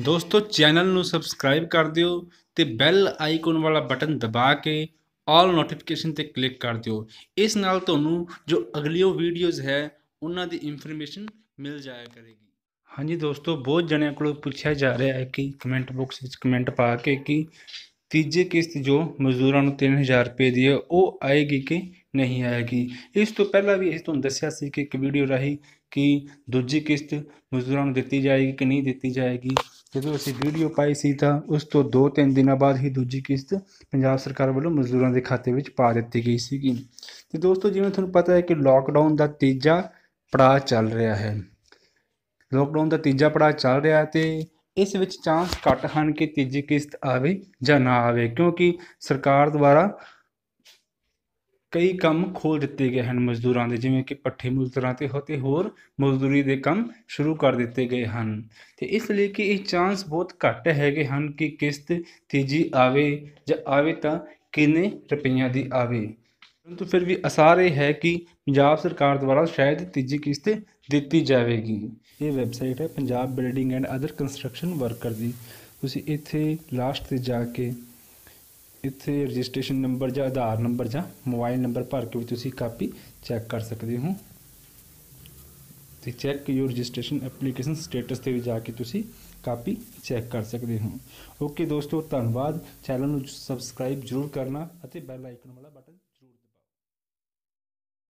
ਦੋਸਤੋ ਚੈਨਲ ਨੂੰ ਸਬਸਕ੍ਰਾਈਬ ਕਰ ਦਿਓ ਤੇ ਬੈਲ ਆਈਕਨ ਵਾਲਾ ਬਟਨ ਦਬਾ ਕੇ ਆਲ ਨੋਟੀਫਿਕੇਸ਼ਨ ਤੇ ਕਲਿੱਕ ਕਰ ਦਿਓ ਇਸ ਨਾਲ ਤੁਹਾਨੂੰ ਜੋ ਅਗਲੀਓ ਵੀਡੀਓਜ਼ ਹੈ ਉਹਨਾਂ ਦੀ ਇਨਫੋਰਮੇਸ਼ਨ ਮਿਲ ਜਾਇਆ ਕਰੇਗੀ ਹਾਂਜੀ ਦੋਸਤੋ ਬਹੁਤ ਜਣਿਆਂ ਕੋਲੋਂ ਪੁੱਛਿਆ ਜਾ ਰਿਹਾ ਹੈ ਕਿ ਕਮੈਂਟ ਬਾਕਸ ਵਿੱਚ ਕਮੈਂਟ ਪਾ ਕੇ ਕਿ ਤੀਜੀ ਕਿਸ਼ਤ ਜੋ ਮਜ਼ਦੂਰਾਂ ਨੂੰ 3000 ਰੁਪਏ ਦੀ ਹੈ ਉਹ ਆਏਗੀ ਕਿ ਨਹੀਂ ਆਏਗੀ ਇਸ ਤੋਂ ਪਹਿਲਾਂ ਵੀ ਅਸੀਂ ਤੁਹਾਨੂੰ ਦੱਸਿਆ ਸੀ ਕਿ ਇੱਕ ਵੀਡੀਓ ਰਾਹੀਂ ਕਿ ਦੂਜੀ ਕਿਸ਼ਤ ਮਜ਼ਦੂਰਾਂ ਨੂੰ ਦਿੱਤੀ ਜਾਏਗੀ ਕਿ ਨਹੀਂ ਦਿੱਤੀ ਜਾਏਗੀ ਜਦੋਂ ਅਸੀਂ ਵੀਡੀਓ ਪਾਈ ਸੀ ਤਾਂ ਉਸ ਤੋਂ 2-3 ਦਿਨਾਂ ਬਾਅਦ ਹੀ ਦੂਜੀ ਕਿਸ਼ਤ ਪੰਜਾਬ ਸਰਕਾਰ ਵੱਲੋਂ ਮਜ਼ਦੂਰਾਂ ਦੇ ਖਾਤੇ ਵਿੱਚ ਪਾ ਦਿੱਤੀ ਗਈ ਸੀਗੀ ਤੇ ਦੋਸਤੋ ਜਿਵੇਂ ਤੁਹਾਨੂੰ ਪਤਾ ਹੈ ਕਿ ਲਾਕਡਾਊਨ ਦਾ ਤੀਜਾ ਪੜਾਅ ਚੱਲ ਰਿਹਾ ਹੈ ਲਾਕਡਾਊਨ ਦਾ ਤੀਜਾ ਪੜਾਅ ਚੱਲ ਰਿਹਾ ਤੇ ਇਸ ਵਿੱਚ ਚਾਂਸ ਘੱਟ ਹਨ ਕਿ ਤੀਜੀ ਕਿਸ਼ਤ ਆਵੇ ਜਾਂ ਨਾ ਆਵੇ ਕਿਉਂਕਿ ਸਰਕਾਰ ਦੁਆਰਾ ਕਈ ਕੰਮ ਖੋਲ ਦਿੱਤੇ ਗਏ ਹਨ ਮਜ਼ਦੂਰਾਂ ਦੇ ਜਿਵੇਂ ਕਿ ਪੱਠੇ ਮਜ਼ਦੂਰਾਂ ਤੇ ਹੋਤੇ ਹੋਰ ਮਜ਼ਦੂਰੀ ਦੇ ਕੰਮ ਸ਼ੁਰੂ ਕਰ ਦਿੱਤੇ ਗਏ ਹਨ ਤੇ ਇਸ ਲਈ ਕਿ ਇਹ ਚਾਂਸ ਬਹੁਤ ਘੱਟ ਹੈਗੇ ਹਨ ਕਿ ਕਿਸ਼ਤ ਤੇਜੀ ਆਵੇ ਜਾਂ ਆਵੇ ਤਾਂ ਕਿੰਨੇ ਰੁਪਈਆਂ ਦੀ ਆਵੇ ਪਰੰਤੂ ਫਿਰ ਵੀ ਅਸਾਰ ਇਹ ਹੈ ਕਿ ਪੰਜਾਬ ਸਰਕਾਰ ਦੁਆਰਾ ਸ਼ਾਇਦ ਤੀਜੀ ਕਿਸ਼ਤ ਦਿੱਤੀ ਜਾਵੇਗੀ ਇਹ ਵੈਬਸਾਈਟ ਹੈ Punjab building and other construction worker ਦੀ ਤੁਸੀਂ ਇੱਥੇ ਲਾਸਟ ਤੇ ਜਾ ਕੇ ਇੱਥੇ ਰਜਿਸਟ੍ਰੇਸ਼ਨ ਨੰਬਰ ਜਾਂ ਆਧਾਰ ਨੰਬਰ ਜਾਂ ਮੋਬਾਈਲ ਨੰਬਰ ਭਰ ਕੇ ਵੀ ਤੁਸੀਂ ਕਾਪੀ ਚੈੱਕ ਕਰ ਸਕਦੇ ਹੋ ਤੇ check your registration application status ਤੇ ਵੀ ਜਾ ਕੇ ਤੁਸੀਂ ਕਾਪੀ ਚੈੱਕ ਕਰ ਸਕਦੇ ਹੋ ਓਕੇ ਦੋਸਤੋ ਧੰਨਵਾਦ ਚੈਨਲ ਨੂੰ ਸਬਸਕ੍ਰਾਈਬ ਜਰੂਰ ਕਰਨਾ ਅਤੇ ਬੈਲ ਆਈਕਨ ਵਾਲਾ ਬਟਨ